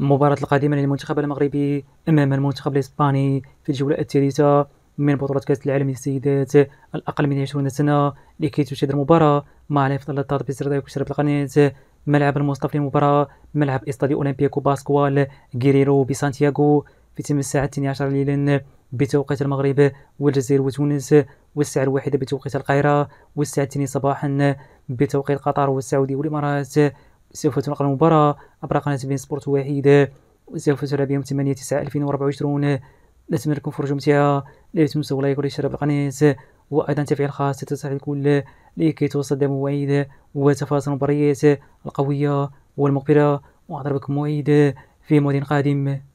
المباراة القادمة للمنتخب المغربي أمام المنتخب الإسباني في الجولة الثالثة من بطولة كأس العالم للسيدات الأقل من 20 سنة لكي تشاهد المباراة مع لايف اللطاط بسردايك وشرب القناة ملعب المصطفى للمباراة ملعب استاديو أولمبياكو باسكوال غيريرو بسانتياغو في تم الساعة 12 ليلا بتوقيت المغرب والجزائر وتونس والساعة الواحدة بتوقيت القاهرة والساعة الثانية صباحا بتوقيت قطر والسعودية والإمارات سوف تنقل المباراة عبر قناة بين سبورت واحدة وسوف تلعب يوم 8 9 2024 نتمنى لكم فرجة ممتعة لا تنسوا اللايك والاشتراك بالقناة وأيضا تفعيل الخاص تتصل الكل لكي توصل مواعيد وتفاصيل المباريات القوية والمقبلة وأضربكم موعد في موعد قادم